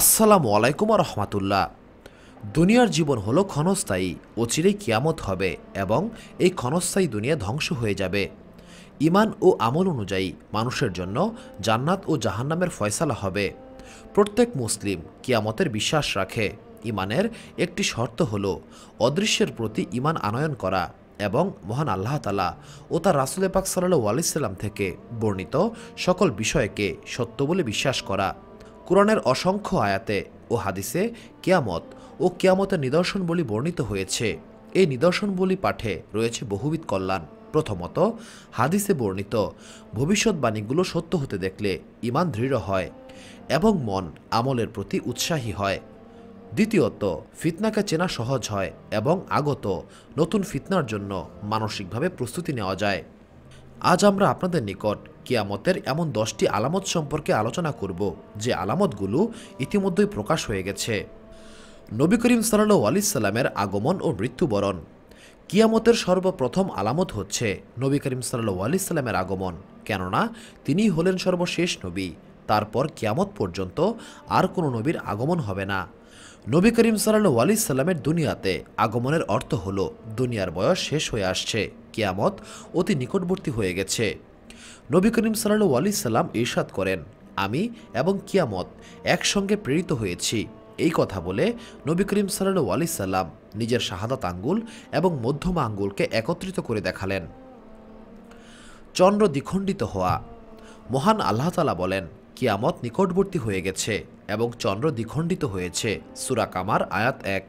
আসসালামু আলাইকুম রহমাতুল্লাহ দুনিয়ার জীবন হলো ক্ষণস্থায়ী অচিরেই কিয়ামত হবে এবং এই ক্ষণস্থায়ী দুনিয়া ধ্বংস হয়ে যাবে ইমান ও আমল অনুযায়ী মানুষের জন্য জান্নাত ও জাহান্নামের ফয়সালা হবে প্রত্যেক মুসলিম কিয়ামতের বিশ্বাস রাখে ইমানের একটি শর্ত হল অদৃশ্যের প্রতি ইমান আনয়ন করা এবং মহান আল্লাহ তালা ও তার রাসুলে পাক সাল্লু আলাইসাল্লাম থেকে বর্ণিত সকল বিষয়কে সত্য বলে বিশ্বাস করা কোরআনের অসংখ্য আয়াতে ও হাদিসে কিয়ামত ও কিয়ামতের বলি বর্ণিত হয়েছে এই নিদর্শনবলী পাঠে রয়েছে বহুবিধ কল্যাণ প্রথমত হাদিসে বর্ণিত ভবিষ্যৎবাণীগুলো সত্য হতে দেখলে ইমান দৃঢ় হয় এবং মন আমলের প্রতি উৎসাহী হয় দ্বিতীয়ত ফিতনাকে চেনা সহজ হয় এবং আগত নতুন ফিতনার জন্য মানসিকভাবে প্রস্তুতি নেওয়া যায় আজ আমরা আপনাদের নিকট কিয়ামতের এমন দশটি আলামত সম্পর্কে আলোচনা করব যে আলামতগুলো ইতিমধ্যেই প্রকাশ হয়ে গেছে নবী করিম সাল্লু আলি সাল্লামের আগমন ও মৃত্যুবরণ কিয়ামতের সর্বপ্রথম আলামত হচ্ছে নবী করিম সাল্লু আলি সাল্লামের আগমন কেননা তিনিই হলেন সর্বশেষ নবী তারপর কিয়ামত পর্যন্ত আর কোনো নবীর আগমন হবে না নবী করিম সাল্লু আলি সাল্লামের দুনিয়াতে আগমনের অর্থ হল দুনিয়ার বয়স শেষ হয়ে আসছে কিয়ামত অতি নিকটবর্তী হয়ে গেছে নবী করিম সাল্লু আলি সাল্লাম ইরশাদ করেন আমি এবং কিয়ামত একসঙ্গে প্রেরিত হয়েছি এই কথা বলে নবী করিম সাল্লু আলি সাল্লাম নিজের শাহাদাত আঙ্গুল এবং মধ্যমা আঙ্গুলকে একত্রিত করে দেখালেন চন্দ্র দ্বিখণ্ডিত হওয়া মহান আল্লাহতালা বলেন কিয়ামত নিকটবর্তী হয়ে গেছে এবং চন্দ্র দ্বিখণ্ডিত হয়েছে সুরা কামার আয়াত এক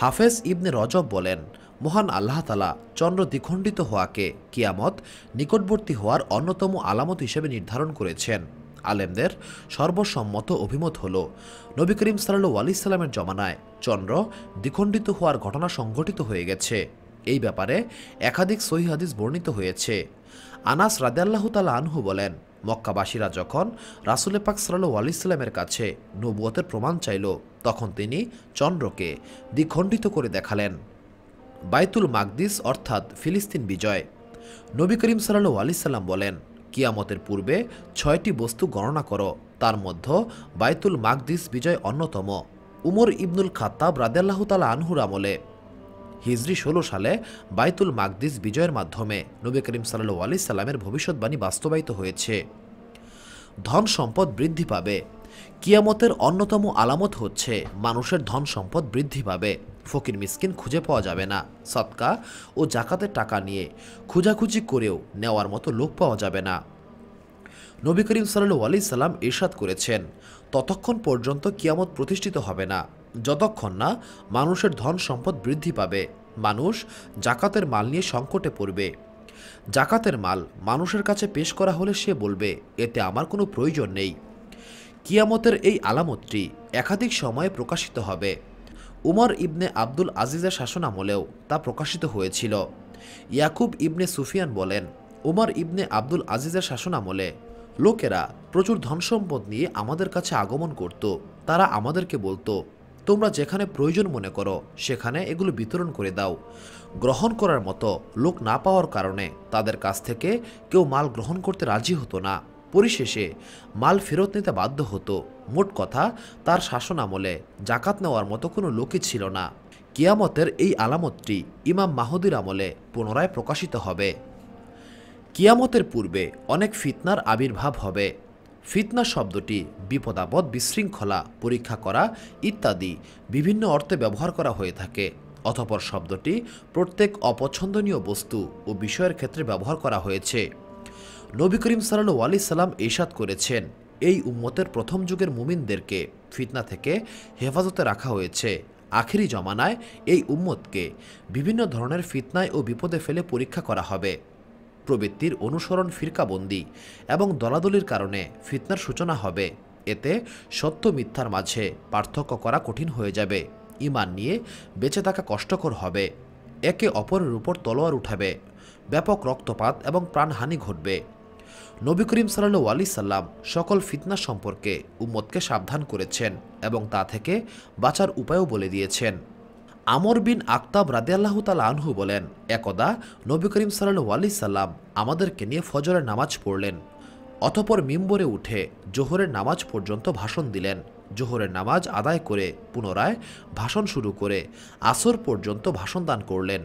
হাফেজ ইবনে রজব বলেন মহান আল্লাহ তালা চন্দ্র দ্বিখণ্ডিত হওয়াকে কিয়ামত নিকটবর্তী হওয়ার অন্যতম আলামত হিসেবে নির্ধারণ করেছেন আলেমদের সর্বসম্মত অভিমত হল নবী করিম সাল্লু আলি সাল্লামের জমানায় চন্দ্র দ্বিখণ্ডিত হওয়ার ঘটনা সংঘটিত হয়ে গেছে এই ব্যাপারে একাধিক সহিহাদিস বর্ণিত হয়েছে আনাস আল্লাহ তালা আনহু বলেন মক্কাবাসীরা যখন রাসুল পাক সাল্লু আলি ইসলামের কাছে নবুয়তের প্রমাণ চাইল তখন তিনি চন্দ্রকে দ্বিখণ্ডিত করে দেখালেন বাইতুল মাকদিস অর্থাৎ ফিলিস্তিন বিজয় নবী করিম সাল্লু আলি সাল্লাম বলেন কিয়ামতের পূর্বে ছয়টি বস্তু গণনা করো তার মধ্যে বাইতুল মাকদিস বিজয় অন্যতম উমর ইবনুল খাত্তাব রাদেল্লাহতালা আনহুর আমলে হিজরি ষোলো সালে বাইতুল মাকদিস বিজয়ের মাধ্যমে নবী করিম সাল্লু আলি সাল্লামের ভবিষ্যৎবাণী বাস্তবায়িত হয়েছে ধন সম্পদ বৃদ্ধি পাবে কিয়ামতের অন্যতম আলামত হচ্ছে মানুষের ধন সম্পদ বৃদ্ধি পাবে ফকির মিসকিন খুঁজে পাওয়া যাবে না সৎকা ও জাকাতের টাকা নিয়ে খুঁজাখুঁজি করেও নেওয়ার মতো লোক পাওয়া যাবে না নবী করিম সাল্লু আলি সাল্লাম ইরশাদ করেছেন ততক্ষণ পর্যন্ত কিয়ামত প্রতিষ্ঠিত হবে না যতক্ষণ না মানুষের ধন সম্পদ বৃদ্ধি পাবে মানুষ জাকাতের মাল নিয়ে সংকটে পড়বে জাকাতের মাল মানুষের কাছে পেশ করা হলে সে বলবে এতে আমার কোনো প্রয়োজন নেই কিয়ামতের এই আলামতটি একাধিক সময়ে প্রকাশিত হবে উমর ইবনে আব্দুল আজিজের শাসনামলেও তা প্রকাশিত হয়েছিল ইয়াকুব ইবনে সুফিয়ান বলেন উমর ইবনে আব্দুল আজিজের শাসনামলে লোকেরা প্রচুর ধনসম্পদ নিয়ে আমাদের কাছে আগমন করত তারা আমাদেরকে বলতো তোমরা যেখানে প্রয়োজন মনে করো সেখানে এগুলো বিতরণ করে দাও গ্রহণ করার মতো লোক না পাওয়ার কারণে তাদের কাছ থেকে কেউ মাল গ্রহণ করতে রাজি হতো না পরিশেষে মাল ফেরত নিতে বাধ্য হতো মোট কথা তার শাসন আমলে জাকাত নেওয়ার মতো কোনো লোকই ছিল না কিয়ামতের এই আলামতটি ইমাম মাহুদির আমলে পুনরায় প্রকাশিত হবে কিয়ামতের পূর্বে অনেক ফিতনার আবির্ভাব হবে ফিতনা শব্দটি বিপদাবদ বিশৃঙ্খলা পরীক্ষা করা ইত্যাদি বিভিন্ন অর্থে ব্যবহার করা হয়ে থাকে অথপর শব্দটি প্রত্যেক অপছন্দনীয় বস্তু ও বিষয়ের ক্ষেত্রে ব্যবহার করা হয়েছে নবী করিম সাল্লু আলি সাল্লাম ইসাদ করেছেন এই উম্মতের প্রথম যুগের মুমিনদেরকে ফিতনা থেকে হেফাজতে রাখা হয়েছে আখেরি জমানায় এই উম্মতকে বিভিন্ন ধরনের ফিতনায় ও বিপদে ফেলে পরীক্ষা করা হবে প্রবৃত্তির অনুসরণ ফিরকাবন্দি এবং দলাদলির কারণে ফিতনার সূচনা হবে এতে সত্য মিথ্যার মাঝে পার্থক্য করা কঠিন হয়ে যাবে ইমান নিয়ে বেঁচে থাকা কষ্টকর হবে একে অপরের উপর তলোয়ার উঠাবে ব্যাপক রক্তপাত এবং প্রাণহানি ঘটবে নবী করিম সাল্লু আলি সাল্লাম সকল ফিতনা সম্পর্কে উম্মতকে সাবধান করেছেন এবং তা থেকে বাঁচার উপায়ও বলে দিয়েছেন আমর বিন আক্তাব আল্লাহ তালা আনহু বলেন একদা নবী করিম সাল্লু আলি সাল্লাম আমাদেরকে নিয়ে ফজরের নামাজ পড়লেন অতপর মিম্বরে উঠে জোহরের নামাজ পর্যন্ত ভাষণ দিলেন জোহরের নামাজ আদায় করে পুনরায় ভাষণ শুরু করে আসর পর্যন্ত ভাষণ দান করলেন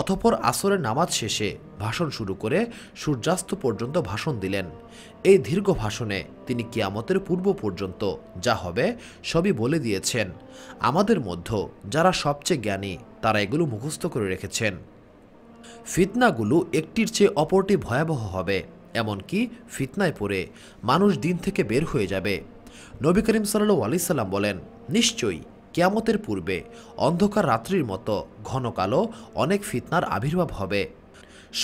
অথপর আসরের নামাজ শেষে ভাষণ শুরু করে সূর্যাস্ত পর্যন্ত ভাষণ দিলেন এই দীর্ঘ ভাষণে তিনি কিয়ামতের পূর্ব পর্যন্ত যা হবে সবই বলে দিয়েছেন আমাদের মধ্য যারা সবচেয়ে জ্ঞানী তারা এগুলো মুখস্থ করে রেখেছেন ফিতনাগুলো একটির চেয়ে অপরটি ভয়াবহ হবে এমনকি ফিতনায় পড়ে মানুষ দিন থেকে বের হয়ে যাবে নবী করিম সাল্লু আলি সাল্লাম বলেন নিশ্চয়ই কেয়ামতের পূর্বে অন্ধকার রাত্রির মতো ঘন কালো অনেক ফিতনার আবির্ভাব হবে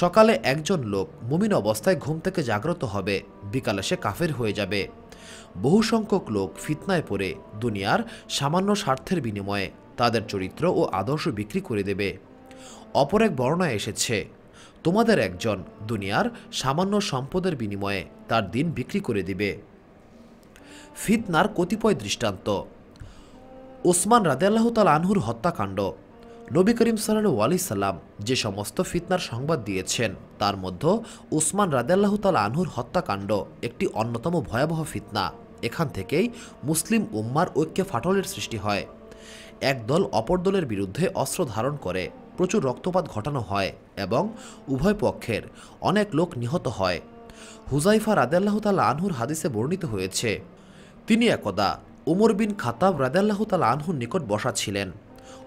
সকালে একজন লোক মুমিন অবস্থায় ঘুম থেকে জাগ্রত হবে বিকালে সে কাফের হয়ে যাবে বহু সংখ্যক লোক ফিতনায় পড়ে দুনিয়ার সামান্য স্বার্থের বিনিময়ে তাদের চরিত্র ও আদর্শ বিক্রি করে দেবে অপর এক বর্ণায় এসেছে তোমাদের একজন দুনিয়ার সামান্য সম্পদের বিনিময়ে তার দিন বিক্রি করে দিবে ফিতনার কতিপয় দৃষ্টান্ত ওসমান রাদেল্লাহ তাল আনহুর হত্যাকাণ্ড নবী করিম সাল্লু আলি সাল্লাম যে সমস্ত ফিতনার সংবাদ দিয়েছেন তার মধ্যে ওসমান রাদেল্লাহ তাল আনহুর হত্যাকাণ্ড একটি অন্যতম ভয়াবহ ফিতনা এখান থেকেই মুসলিম উম্মার ঐক্যে ফাটলের সৃষ্টি হয় এক দল অপর দলের বিরুদ্ধে অস্ত্র ধারণ করে প্রচুর রক্তপাত ঘটানো হয় এবং উভয় পক্ষের অনেক লোক নিহত হয় হুজাইফা রাদেল্লাহ তাল আনহুর হাদিসে বর্ণিত হয়েছে তিনি একদা ওমর বিন খাতাব রাদাল্লাহ তালা আনহুর নিকট বসা ছিলেন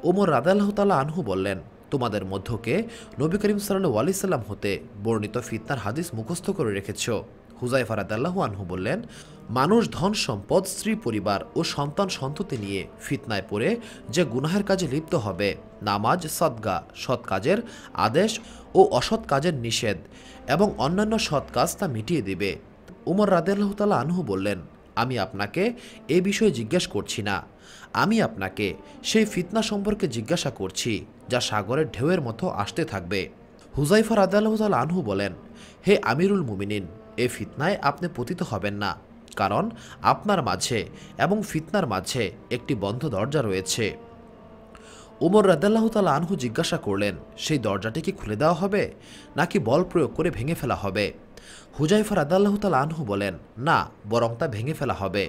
ওমর রাদাল্লাহ তালা আনহু বললেন তোমাদের মধ্যকে নবী করিম সাল্লু আলি সাল্লাম হতে বর্ণিত ফিতনার হাদিস মুখস্থ করে রেখেছ হুজাইফা রাদাল্লাহ আনহু বললেন মানুষ ধন সম্পদ স্ত্রী পরিবার ও সন্তান সন্ততি নিয়ে ফিতনায় পড়ে যে গুনাহের কাজে লিপ্ত হবে নামাজ সদ্গা সৎ কাজের আদেশ ও অসৎ কাজের নিষেধ এবং অন্যান্য সৎ কাজ তা মিটিয়ে দেবে উমর রাদেল্লাহ তালা আনহু বললেন আমি আপনাকে এ বিষয়ে জিজ্ঞেস করছি না আমি আপনাকে সেই ফিতনা সম্পর্কে জিজ্ঞাসা করছি যা সাগরের ঢেউয়ের মতো আসতে থাকবে হুজাইফার রাজাল্লাহতাল আনহু বলেন হে আমিরুল মুমিনিন এ ফিতনায় আপনি পতিত হবেন না কারণ আপনার মাঝে এবং ফিতনার মাঝে একটি বন্ধ দরজা রয়েছে উমর রাদাল্লাহতালা আনহু জিজ্ঞাসা করলেন সেই দরজাটি কি খুলে দেওয়া হবে নাকি বল প্রয়োগ করে ভেঙে ফেলা হবে হুজাইফা রাদাল্লাহ তাল আনহু বলেন না বরং তা ভেঙে ফেলা হবে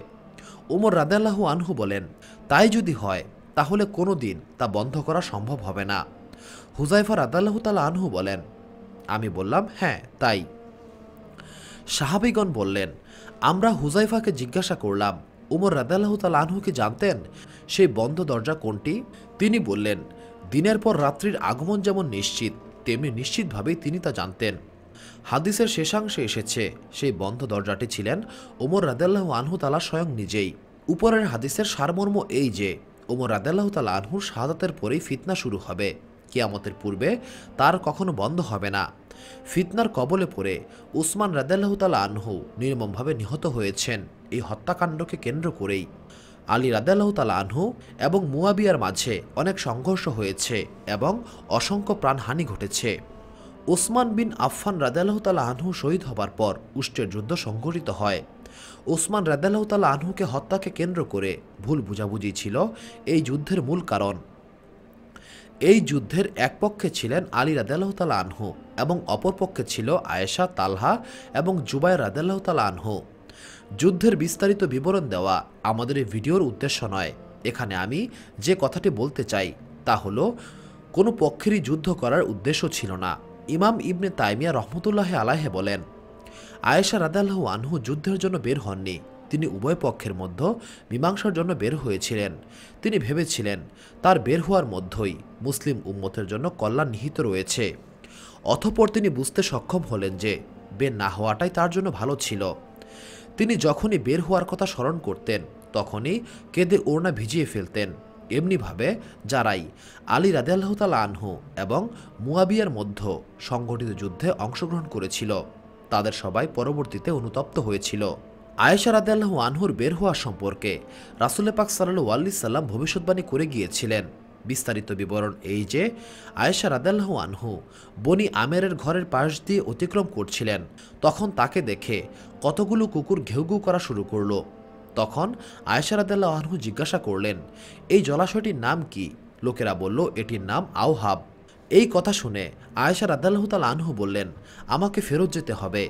উমর রাদাল্লাহ আনহু বলেন তাই যদি হয় তাহলে কোনো দিন তা বন্ধ করা সম্ভব হবে না হুজাইফা রাদাল্লাহ তাল আনহু বলেন আমি বললাম হ্যাঁ তাই সাহাবিগণ বললেন আমরা হুজাইফাকে জিজ্ঞাসা করলাম উমর রাদাল্লাহ তাল আনহুকে জানতেন সেই বন্ধ দরজা কোনটি তিনি বললেন দিনের পর রাত্রির আগমন যেমন নিশ্চিত তেমনি নিশ্চিতভাবেই তিনি তা জানতেন হাদিসের শেষাংশে এসেছে সেই বন্ধ দরজাটি ছিলেন ওমর রাদেল্লাহ আনহু তালা স্বয়ং নিজেই উপরের হাদিসের সারমর্ম এই যে ওমর রাদেল্লাহ তালা আনহুর শাহাদাতের পরেই ফিতনা শুরু হবে কিয়ামতের পূর্বে তার কখনো বন্ধ হবে না ফিতনার কবলে পড়ে উসমান রাদেল্লাহ তালা আনহু নির্মমভাবে নিহত হয়েছেন এই হত্যাকাণ্ডকে কেন্দ্র করেই আলী রাদেলাহ তালা আনহু এবং মুয়াবিয়ার মাঝে অনেক সংঘর্ষ হয়েছে এবং অসংখ্য প্রাণহানি ঘটেছে ওসমান বিন আফফান রাদালাহতালা আনহু শহীদ হবার পর উষ্টের যুদ্ধ সংঘটিত হয় ওসমান রাদালাহতালা আনহুকে হত্যাকে কেন্দ্র করে ভুল বুঝাবুঝি ছিল এই যুদ্ধের মূল কারণ এই যুদ্ধের এক পক্ষে ছিলেন আলী রাদালাহতালা আনহু এবং অপর পক্ষে ছিল আয়েশা তালহা এবং জুবাই রাদালাহতালা আনহু যুদ্ধের বিস্তারিত বিবরণ দেওয়া আমাদের এই ভিডিওর উদ্দেশ্য নয় এখানে আমি যে কথাটি বলতে চাই তা হলো কোনো পক্ষেরই যুদ্ধ করার উদ্দেশ্য ছিল না ইমাম ইবনে তাইমিয়া রহমতুল্লাহ আলাহে বলেন আয়েশা রাদাল্লাহ আনহু যুদ্ধের জন্য বের হননি তিনি উভয় পক্ষের মধ্য মীমাংসার জন্য বের হয়েছিলেন তিনি ভেবেছিলেন তার বের হওয়ার মধ্যই মুসলিম উম্মতের জন্য কল্যাণ নিহিত রয়েছে অথপর তিনি বুঝতে সক্ষম হলেন যে বের না হওয়াটাই তার জন্য ভালো ছিল তিনি যখনই বের হওয়ার কথা স্মরণ করতেন তখনই কেঁদে ওড়না ভিজিয়ে ফেলতেন এমনিভাবে যারাই আলী রাদেলাহতাল আনহু এবং মুয়াবিয়ার মধ্য সংঘটিত যুদ্ধে অংশগ্রহণ করেছিল তাদের সবাই পরবর্তীতে অনুতপ্ত হয়েছিল আয়েশা রাদেলাহু আনহুর বের হওয়া সম্পর্কে রাসুল্লে পাক সাল্লু আল্লি সাল্লাম ভবিষ্যৎবাণী করে গিয়েছিলেন বিস্তারিত বিবরণ এই যে আয়েশা রাদাল্লাহু আনহু বনি আমেরের ঘরের পাশ দিয়ে অতিক্রম করছিলেন তখন তাকে দেখে কতগুলো কুকুর ঘেউ করা শুরু করলো তখন আয়সারাদাল্লাহ আনহু জিজ্ঞাসা করলেন এই জলাশয়টির নাম কি লোকেরা বলল এটির নাম আওহাব এই কথা শুনে আয়েশা রাদাল্লাহতাল আনহু বললেন আমাকে ফেরত যেতে হবে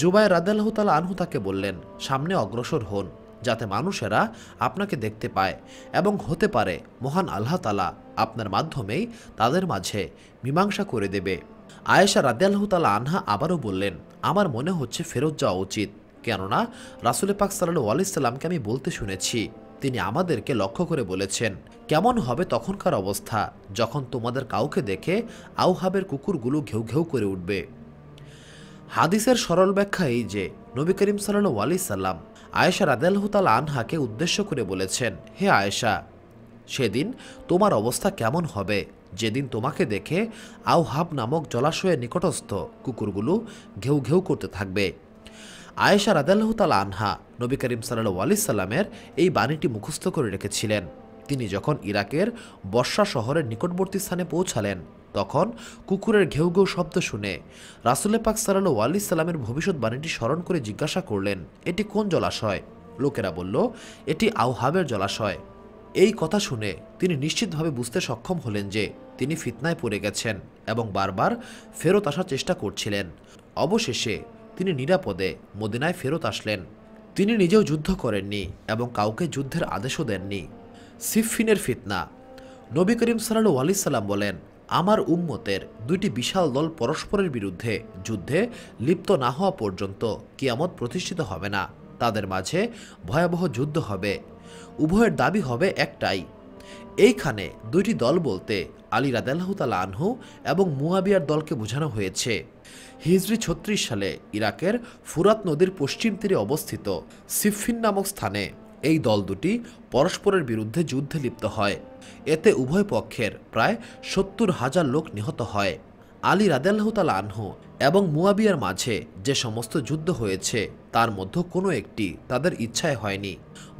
জুবাই রাদাল্লাহতাল আনহু তাকে বললেন সামনে অগ্রসর হন যাতে মানুষেরা আপনাকে দেখতে পায় এবং হতে পারে মহান আল্লাহ তালা আপনার মাধ্যমেই তাদের মাঝে মীমাংসা করে দেবে আয়েশা রাদাল্লাহতালা আনহা আবারও বললেন আমার মনে হচ্ছে ফেরত যাওয়া উচিত কেননা রাসুল পাক সাল্লু আলাইসাল্লামকে আমি বলতে শুনেছি তিনি আমাদেরকে লক্ষ্য করে বলেছেন কেমন হবে তখনকার অবস্থা যখন তোমাদের কাউকে দেখে আউহাবের কুকুরগুলো ঘেউ ঘেউ করে উঠবে হাদিসের সরল ব্যাখ্যা এই যে নবী করিম সাল্লু আলি সাল্লাম আয়েশা রাদেলহতাল আনহাকে উদ্দেশ্য করে বলেছেন হে আয়েশা সেদিন তোমার অবস্থা কেমন হবে যেদিন তোমাকে দেখে আউহাব নামক জলাশয়ের নিকটস্থ কুকুরগুলো ঘেউ ঘেউ করতে থাকবে আয়েশা রাদাল্লাহ তাল আনহা নবী করিম সাল্লু আলি সাল্লামের এই বাণীটি মুখস্থ করে রেখেছিলেন তিনি যখন ইরাকের বর্ষা শহরের নিকটবর্তী স্থানে পৌঁছালেন তখন কুকুরের ঘেউ ঘেউ শব্দ শুনে রাসুলে পাক সাল্লু আলি সাল্লামের বাণীটি স্মরণ করে জিজ্ঞাসা করলেন এটি কোন জলাশয় লোকেরা বলল এটি আউহাবের জলাশয় এই কথা শুনে তিনি নিশ্চিতভাবে বুঝতে সক্ষম হলেন যে তিনি ফিতনায় পড়ে গেছেন এবং বারবার ফেরত আসার চেষ্টা করছিলেন অবশেষে তিনি নিরাপদে মদিনায় ফেরত আসলেন তিনি নিজেও যুদ্ধ করেননি এবং কাউকে যুদ্ধের আদেশও দেননি সিফিনের ফিতনা নবী করিম সাল্লু আলি সাল্লাম বলেন আমার উম্মতের দুইটি বিশাল দল পরস্পরের বিরুদ্ধে যুদ্ধে লিপ্ত না হওয়া পর্যন্ত কিয়ামত প্রতিষ্ঠিত হবে না তাদের মাঝে ভয়াবহ যুদ্ধ হবে উভয়ের দাবি হবে একটাই এইখানে দুইটি দল বলতে আলী রাদাল্লাহতাল আনহু এবং মুয়াবিয়ার দলকে বোঝানো হয়েছে হিজরি ছত্রিশ সালে ইরাকের ফুরাত নদীর পশ্চিম তীরে অবস্থিত সিফিন নামক স্থানে এই দল দুটি পরস্পরের বিরুদ্ধে যুদ্ধে লিপ্ত হয় এতে উভয় পক্ষের প্রায় সত্তর হাজার লোক নিহত হয় আলী রাদেলাহতাল আনহু এবং মুয়াবিয়ার মাঝে যে সমস্ত যুদ্ধ হয়েছে তার মধ্যে কোনো একটি তাদের ইচ্ছায় হয়নি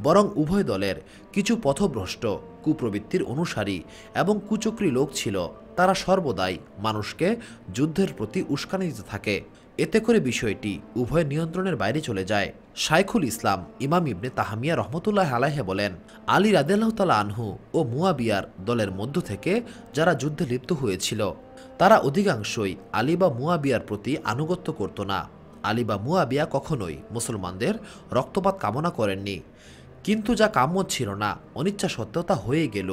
বরং উভয় দলের কিছু পথভ্রষ্ট কুপ্রবৃত্তির অনুসারী এবং কুচক্রী লোক ছিল তারা সর্বদাই মানুষকে যুদ্ধের প্রতি উস্কানি দিতে থাকে এতে করে বিষয়টি উভয় নিয়ন্ত্রণের বাইরে চলে যায় শাইখুল ইসলাম ইমাম ইবনে তাহামিয়া রহমতুল্লাহ আলাহে বলেন আলী রাদেল্লাহ তালা আনহু ও মুয়াবিয়ার দলের মধ্য থেকে যারা যুদ্ধে লিপ্ত হয়েছিল তারা অধিকাংশই আলী বা মুয়াবিয়ার প্রতি আনুগত্য করত না আলী বা মুয়াবিয়া কখনোই মুসলমানদের রক্তপাত কামনা করেননি কিন্তু যা কাম্য ছিল না অনিচ্ছা সত্ত্বেও তা হয়ে গেল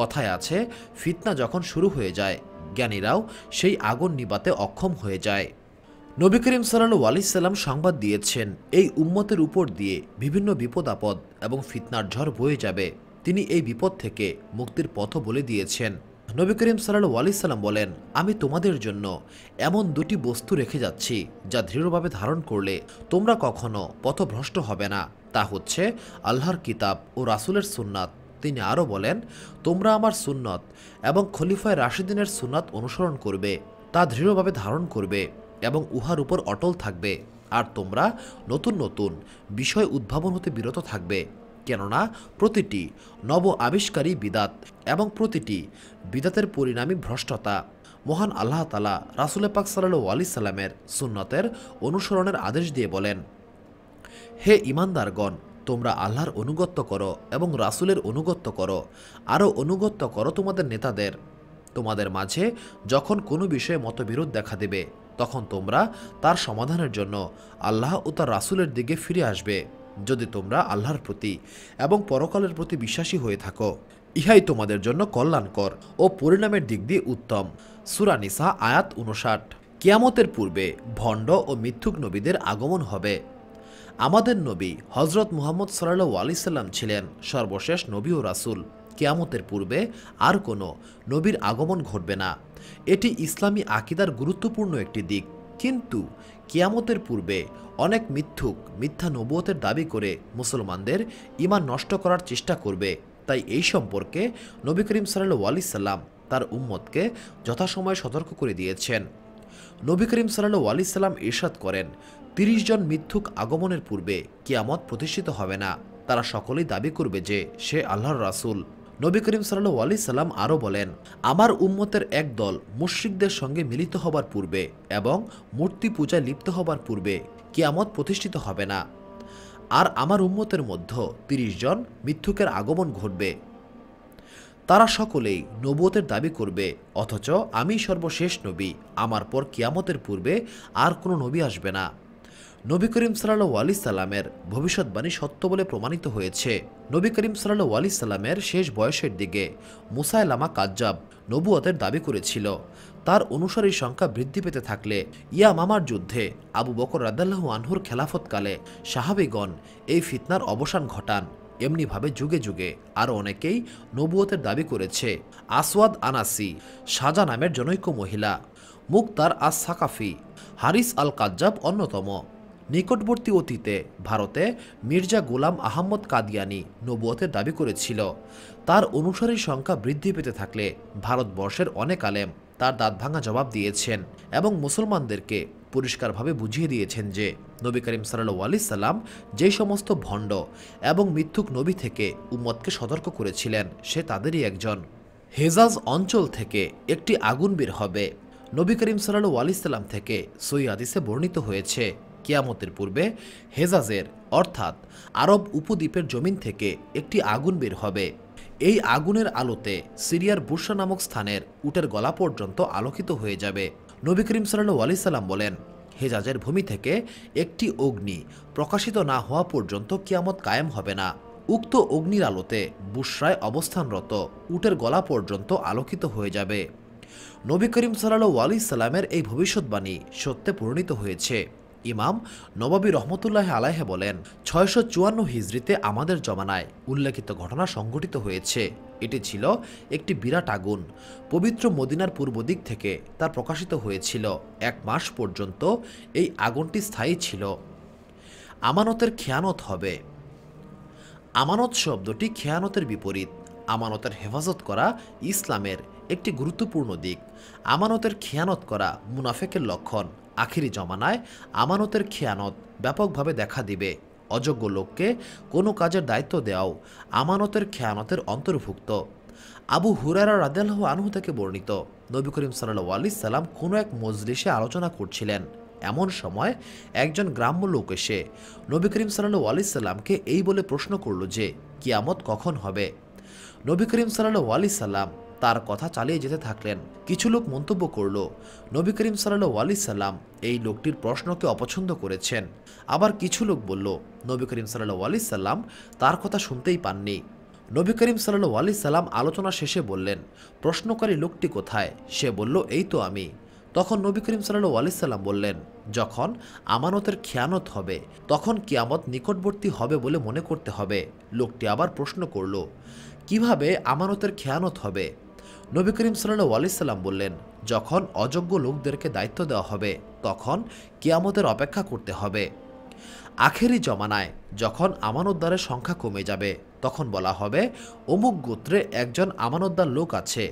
কথায় আছে ফিতনা যখন শুরু হয়ে যায় জ্ঞানীরাও সেই আগুন নিবাতে অক্ষম হয়ে যায় নবী করিম সাল্লু আলিসাল্লাম সংবাদ দিয়েছেন এই উম্মতের উপর দিয়ে বিভিন্ন বিপদ আপদ এবং ফিতনার ঝড় বয়ে যাবে তিনি এই বিপদ থেকে মুক্তির পথ বলে দিয়েছেন নবী করিম সাল্লু আলিসাল্লাম বলেন আমি তোমাদের জন্য এমন দুটি বস্তু রেখে যাচ্ছি যা দৃঢ়ভাবে ধারণ করলে তোমরা কখনো পথভ্রষ্ট হবে না তা হচ্ছে আল্লাহর কিতাব ও রাসুলের সুন্নাত তিনি আরও বলেন তোমরা আমার সুন্নত এবং খলিফায় রাশিদিনের সুন্নাত অনুসরণ করবে তা দৃঢ়ভাবে ধারণ করবে এবং উহার উপর অটল থাকবে আর তোমরা নতুন নতুন বিষয় উদ্ভাবন হতে বিরত থাকবে কেননা প্রতিটি নব আবিষ্কারী বিদাত এবং প্রতিটি বিদাতের পরিণামী ভ্রষ্টতা মহান আল্লাহ তালা রাসুলে পাক সাল্লু আলি সাল্লামের সুন্নতের অনুসরণের আদেশ দিয়ে বলেন হে ইমানদারগণ তোমরা আল্লাহর অনুগত্য করো এবং রাসুলের অনুগত্য করো আরও অনুগত্য করো তোমাদের নেতাদের তোমাদের মাঝে যখন কোনো বিষয়ে মতবিরোধ দেখা দেবে তখন তোমরা তার সমাধানের জন্য আল্লাহ ও তার রাসুলের দিকে ফিরে আসবে যদি তোমরা আল্লাহর প্রতি এবং পরকালের প্রতি বিশ্বাসী হয়ে থাকো ইহাই তোমাদের জন্য কল্যাণকর ও পরিণামের দিক দিয়ে উত্তম সুরানিসা আয়াত উনষাট কেয়ামতের পূর্বে ভণ্ড ও মিথ্যুক নবীদের আগমন হবে আমাদের নবী হজরত মুহাম্মদ সাল্লাহ আলি সাল্লাম ছিলেন সর্বশেষ নবী ও রাসুল কেয়ামতের পূর্বে আর কোনো নবীর আগমন ঘটবে না এটি ইসলামী আকিদার গুরুত্বপূর্ণ একটি দিক কিন্তু কেয়ামতের পূর্বে অনেক মিথ্যুক মিথ্যা নবুয়তের দাবি করে মুসলমানদের ইমান নষ্ট করার চেষ্টা করবে তাই এই সম্পর্কে নবী করিম সাল্লু আলি সাল্লাম তার উম্মতকে যথাসময়ে সতর্ক করে দিয়েছেন নবী করিম সাল্লু আলি সাল্লাম ইরশাদ করেন তিরিশ জন মিথ্যুক আগমনের পূর্বে কিয়ামত প্রতিষ্ঠিত হবে না তারা সকলেই দাবি করবে যে সে আল্লাহর রাসুল নবী করিম সাল্লু আলি সাল্লাম আরও বলেন আমার উম্মতের এক দল মুশ্রিকদের সঙ্গে মিলিত হবার পূর্বে এবং মূর্তি পূজায় লিপ্ত হবার পূর্বে কিয়ামত প্রতিষ্ঠিত হবে না আর আমার উম্মতের মধ্য তিরিশ জন মিথ্যুকের আগমন ঘটবে তারা সকলেই নবুয়তের দাবি করবে অথচ আমি সর্বশেষ নবী আমার পর কিয়ামতের পূর্বে আর কোনো নবী আসবে না নবী করিম সাল্লু আলি সাল্লামের ভবিষ্যৎবাণী সত্য বলে প্রমাণিত হয়েছে নবী করিম সাল্লু আলি সাল্লামের শেষ বয়সের দিকে মুসাইলামা কাজ্জাব নবুয়তের দাবি করেছিল তার অনুসারী সংখ্যা বৃদ্ধি পেতে থাকলে ইয়া মামার যুদ্ধে আবু বকর রাদাল্লাহ আনহুর খেলাফতকালে সাহাবিগণ এই ফিতনার অবসান ঘটান এমনিভাবে যুগে যুগে আরও অনেকেই নবুয়তের দাবি করেছে আসওয়াদ আনাসি সাজা নামের জনৈক মহিলা মুক্তার আস সাকাফি হারিস আল কাজ্জাব অন্যতম নিকটবর্তী অতীতে ভারতে মির্জা গোলাম আহম্মদ কাদিয়ানি নবুয়তের দাবি করেছিল তার অনুসারী সংখ্যা বৃদ্ধি পেতে থাকলে ভারতবর্ষের অনেক আলেম তার দাঁত ভাঙা জবাব দিয়েছেন এবং মুসলমানদেরকে পরিষ্কারভাবে বুঝিয়ে দিয়েছেন যে নবী করিম সাল্লু আলি সাল্লাম যে সমস্ত ভণ্ড এবং মিথ্যুক নবী থেকে উম্মতকে সতর্ক করেছিলেন সে তাদেরই একজন হেজাজ অঞ্চল থেকে একটি আগুন বের হবে নবী করিম সাল্লু আলি সাল্লাম থেকে সৈয়াদিসে বর্ণিত হয়েছে কিয়ামতের পূর্বে হেজাজের অর্থাৎ আরব উপদ্বীপের জমিন থেকে একটি আগুন বের হবে এই আগুনের আলোতে সিরিয়ার বুর্সা নামক স্থানের উটের গলা পর্যন্ত আলোকিত হয়ে যাবে নবী করিম সাল্লু আলি বলেন হেজাজের ভূমি থেকে একটি অগ্নি প্রকাশিত না হওয়া পর্যন্ত কিয়ামত কায়েম হবে না উক্ত অগ্নির আলোতে বুসরায় অবস্থানরত উটের গলা পর্যন্ত আলোকিত হয়ে যাবে নবী করিম সাল্লু আলি সাল্লামের এই ভবিষ্যৎবাণী সত্যে পরিণত হয়েছে ইমাম নবাবী রহমতুল্লাহ আলাহে বলেন ছয়শো চুয়ান্ন হিজড়িতে আমাদের জমানায় উল্লেখিত ঘটনা সংঘটিত হয়েছে এটি ছিল একটি বিরাট আগুন পবিত্র মদিনার পূর্ব দিক থেকে তা প্রকাশিত হয়েছিল এক মাস পর্যন্ত এই আগুনটি স্থায়ী ছিল আমানতের খেয়ানত হবে আমানত শব্দটি খেয়ানতের বিপরীত আমানতের হেফাজত করা ইসলামের একটি গুরুত্বপূর্ণ দিক আমানতের খেয়ানত করা মুনাফেকের লক্ষণ আখিরি জমানায় আমানতের খেয়ানত ব্যাপকভাবে দেখা দিবে অযোগ্য লোককে কোনো কাজের দায়িত্ব দেওয়াও আমানতের খেয়ানতের অন্তর্ভুক্ত আবু হুরারা রাদেলাহ আনহু থেকে বর্ণিত নবী করিম সাল্লাহ আলি সাল্লাম কোনো এক মজলিসে আলোচনা করছিলেন এমন সময় একজন গ্রাম্য লোক এসে নবী করিম সাল্লু আলি সাল্লামকে এই বলে প্রশ্ন করল যে কিয়ামত কখন হবে নবী করিম সাল্লু আলি সাল্লাম তার কথা চালিয়ে যেতে থাকলেন কিছু লোক মন্তব্য করল নবী করিম সাল্লু আলি সাল্লাম এই লোকটির প্রশ্নকে অপছন্দ করেছেন আবার কিছু লোক বলল নবী করিম সাল্লু আলি সাল্লাম তার কথা শুনতেই পাননি নবী করিম সাল্লু আলি সাল্লাম আলোচনা শেষে বললেন প্রশ্নকারী লোকটি কোথায় সে বলল এই তো আমি তখন নবী করিম সাল্লু আলি সাল্লাম বললেন যখন আমানতের খেয়ানত হবে তখন কিয়ামত নিকটবর্তী হবে বলে মনে করতে হবে লোকটি আবার প্রশ্ন করল কিভাবে আমানতের খেয়ানত হবে নবী করিম সাল্লু আলিয়াল্লাম বললেন যখন অযোগ্য লোকদেরকে দায়িত্ব দেওয়া হবে তখন কেয়ামতের অপেক্ষা করতে হবে আখেরি জমানায় যখন আমানতদারের সংখ্যা কমে যাবে তখন বলা হবে অমুক গোত্রে একজন আমানতদার লোক আছে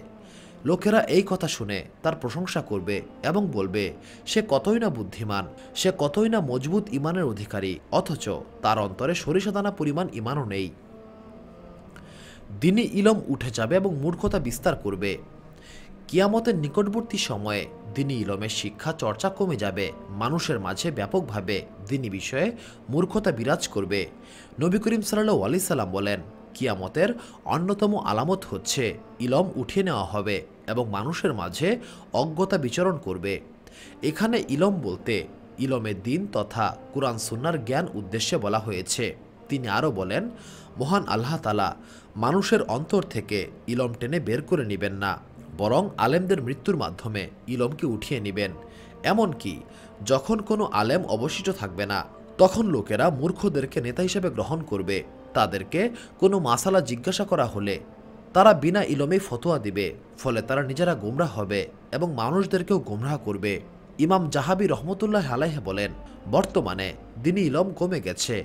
লোকেরা এই কথা শুনে তার প্রশংসা করবে এবং বলবে সে কতই না বুদ্ধিমান সে কতই না মজবুত ইমানের অধিকারী অথচ তার অন্তরে সরিষাদানা পরিমাণ ইমানও নেই দিনে ইলম উঠে যাবে এবং মূর্খতা বিস্তার করবে কিয়ামতের নিকটবর্তী সময়ে দিনই ইলমের শিক্ষা চর্চা কমে যাবে মানুষের মাঝে ব্যাপকভাবে দিনী বিষয়ে মূর্খতা বিরাজ করবে নবী করিম সাল্লাহ আলি সাল্লাম বলেন কিয়ামতের অন্যতম আলামত হচ্ছে ইলম উঠিয়ে নেওয়া হবে এবং মানুষের মাঝে অজ্ঞতা বিচরণ করবে এখানে ইলম বলতে ইলমের দিন তথা কোরআন সুন্নার জ্ঞান উদ্দেশ্যে বলা হয়েছে তিনি আরও বলেন মহান আল্লাহ তালা মানুষের অন্তর থেকে ইলম টেনে বের করে নেবেন না বরং আলেমদের মৃত্যুর মাধ্যমে ইলমকে উঠিয়ে নেবেন এমনকি যখন কোনো আলেম অবশিষ্ট থাকবে না তখন লোকেরা মূর্খদেরকে নেতা হিসেবে গ্রহণ করবে তাদেরকে কোনো মাসালা জিজ্ঞাসা করা হলে তারা বিনা ইলমেই ফতোয়া দিবে ফলে তারা নিজেরা গোমরা হবে এবং মানুষদেরকেও গুমরাহ করবে ইমাম জাহাবি রহমতুল্লাহ আলাহে বলেন বর্তমানে দিনই ইলম কমে গেছে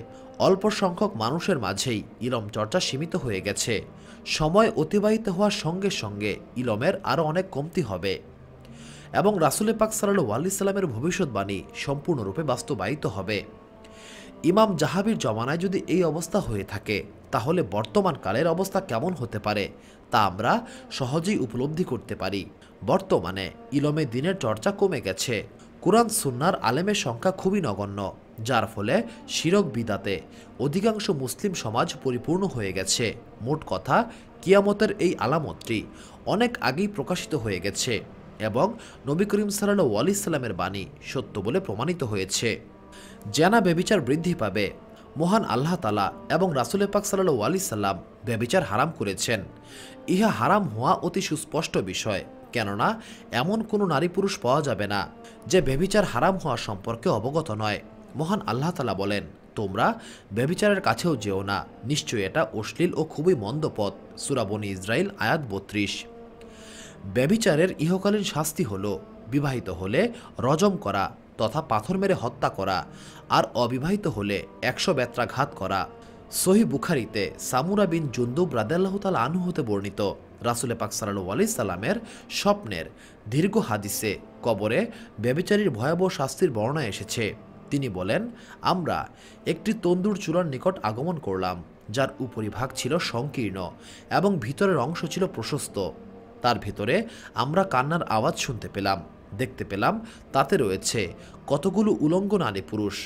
অল্প সংখ্যক মানুষের মাঝেই ইলম চর্চা সীমিত হয়ে গেছে সময় অতিবাহিত হওয়ার সঙ্গে সঙ্গে ইলমের আরও অনেক কমতি হবে এবং রাসুলে পাক সাল্লু আলি সাল্লামের ভবিষ্যৎবাণী সম্পূর্ণরূপে বাস্তবায়িত হবে ইমাম জাহাবির জমানায় যদি এই অবস্থা হয়ে থাকে তাহলে বর্তমান কালের অবস্থা কেমন হতে পারে তা আমরা সহজেই উপলব্ধি করতে পারি বর্তমানে ইলমে দিনের চর্চা কমে গেছে কোরআন সুন্নার আলেমের সংখ্যা খুবই নগণ্য যার ফলে শিরক বিদাতে অধিকাংশ মুসলিম সমাজ পরিপূর্ণ হয়ে গেছে মোট কথা কিয়ামতের এই আলামতটি অনেক আগেই প্রকাশিত হয়ে গেছে এবং নবী করিম সাল্লা আলি ইসলামের বাণী সত্য বলে প্রমাণিত হয়েছে জেনা বেবিচার বৃদ্ধি পাবে মহান আল্লাহ তালা এবং রাসুল পাক সাল্লু আলি সাল্লাম ব্যবিচার হারাম করেছেন ইহা হারাম হওয়া অতি সুস্পষ্ট বিষয় কেননা এমন কোনো নারী পুরুষ পাওয়া যাবে না যে বেবিচার হারাম হওয়া সম্পর্কে অবগত নয় মহান আল্লাহ তালা বলেন তোমরা বেবিচারের কাছেও যেও না নিশ্চয়ই এটা অশ্লীল ও খুবই মন্দ পথ সুরাবনী ইসরায়েল আয়াত বত্রিশ ব্যবিচারের ইহকালীন শাস্তি হল বিবাহিত হলে রজম করা তথা পাথর মেরে হত্যা করা আর অবিবাহিত হলে একশো ব্যত্রাঘাত করা সহি বুখারিতে সামুরা বিন জুন্দুব রাদাল্লাহতাল আনু হতে বর্ণিত রাসুলে পাক সাল্লু আলি সাল্লামের স্বপ্নের দীর্ঘ হাদিসে কবরে ব্যবচারীর ভয়াবহ শাস্তির বর্ণনা এসেছে তিনি বলেন আমরা একটি তন্দুর চূড়ার নিকট আগমন করলাম যার উপরিভাগ ছিল সংকীর্ণ এবং ভিতরের অংশ ছিল প্রশস্ত তার ভিতরে আমরা কান্নার আওয়াজ শুনতে পেলাম দেখতে পেলাম তাতে রয়েছে কতগুলো উলঙ্গ নারী পুরুষ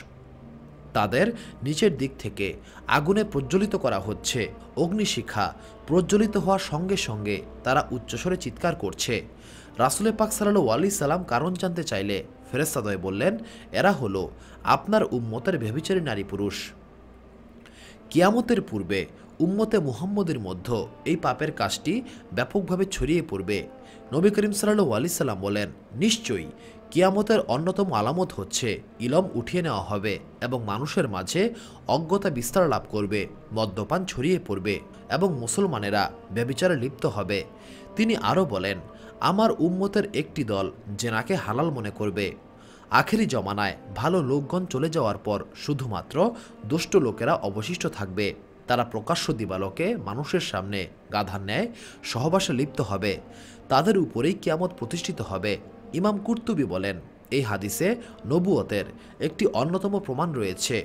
তাদের নিচের দিক থেকে আগুনে প্রজ্বলিত করা হচ্ছে অগ্নিশিখা প্রজ্বলিত হওয়ার সঙ্গে সঙ্গে তারা উচ্চস্বরে চিৎকার করছে রাসুলে পাক সাল্লু আলি সাল্লাম কারণ জানতে চাইলে ফেরেস্তাদয় বললেন এরা হলো আপনার উম্মতের ভেবিচারী নারী পুরুষ কিয়ামতের পূর্বে উম্মতে মুহাম্মদের মধ্য এই পাপের কাজটি ব্যাপকভাবে ছড়িয়ে পড়বে নবী করিম সাল্লু আলি সাল্লাম বলেন নিশ্চয়ই কিয়ামতের অন্যতম আলামত হচ্ছে ইলম উঠিয়ে নেওয়া হবে এবং মানুষের মাঝে অজ্ঞতা বিস্তার লাভ করবে মদ্যপান ছড়িয়ে পড়বে এবং মুসলমানেরা ব্যবিচারে লিপ্ত হবে তিনি আরও বলেন আমার উম্মতের একটি দল জেনাকে হালাল মনে করবে আখেরি জমানায় ভালো লোকগণ চলে যাওয়ার পর শুধুমাত্র দুষ্ট লোকেরা অবশিষ্ট থাকবে তারা প্রকাশ্য দিবালকে মানুষের সামনে গাধার ন্যায় সহবাসে লিপ্ত হবে তাদের উপরেই কিয়ামত প্রতিষ্ঠিত হবে ইমাম কুর্তুবি বলেন এই হাদিসে নবুয়তের একটি অন্যতম প্রমাণ রয়েছে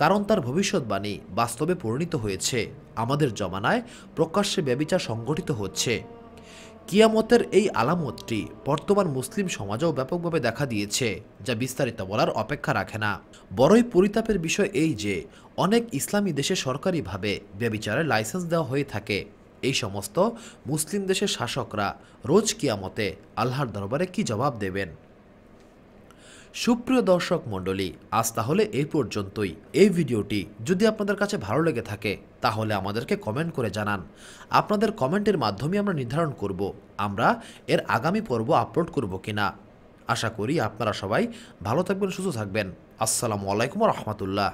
কারণ তার ভবিষ্যৎবাণী বাস্তবে পরিণত হয়েছে আমাদের জমানায় প্রকাশ্যে ব্যবিচার সংগঠিত হচ্ছে কিয়ামতের এই আলামতটি বর্তমান মুসলিম সমাজেও ব্যাপকভাবে দেখা দিয়েছে যা বিস্তারিত বলার অপেক্ষা রাখে না বড়ই পরিতাপের বিষয় এই যে অনেক ইসলামী দেশে সরকারিভাবে ব্যবিচারের লাইসেন্স দেওয়া হয়ে থাকে এই সমস্ত মুসলিম দেশের শাসকরা রোজ কিয়ামতে আল্লাহর দরবারে কি জবাব দেবেন সুপ্রিয় দর্শক মণ্ডলী আজ তাহলে এই পর্যন্তই এই ভিডিওটি যদি আপনাদের কাছে ভালো লেগে থাকে তাহলে আমাদেরকে কমেন্ট করে জানান আপনাদের কমেন্টের মাধ্যমে আমরা নির্ধারণ করব আমরা এর আগামী পর্ব আপলোড করব কিনা আশা করি আপনারা সবাই ভালো থাকবেন সুস্থ থাকবেন আসসালামু আলাইকুম রহমতুল্লাহ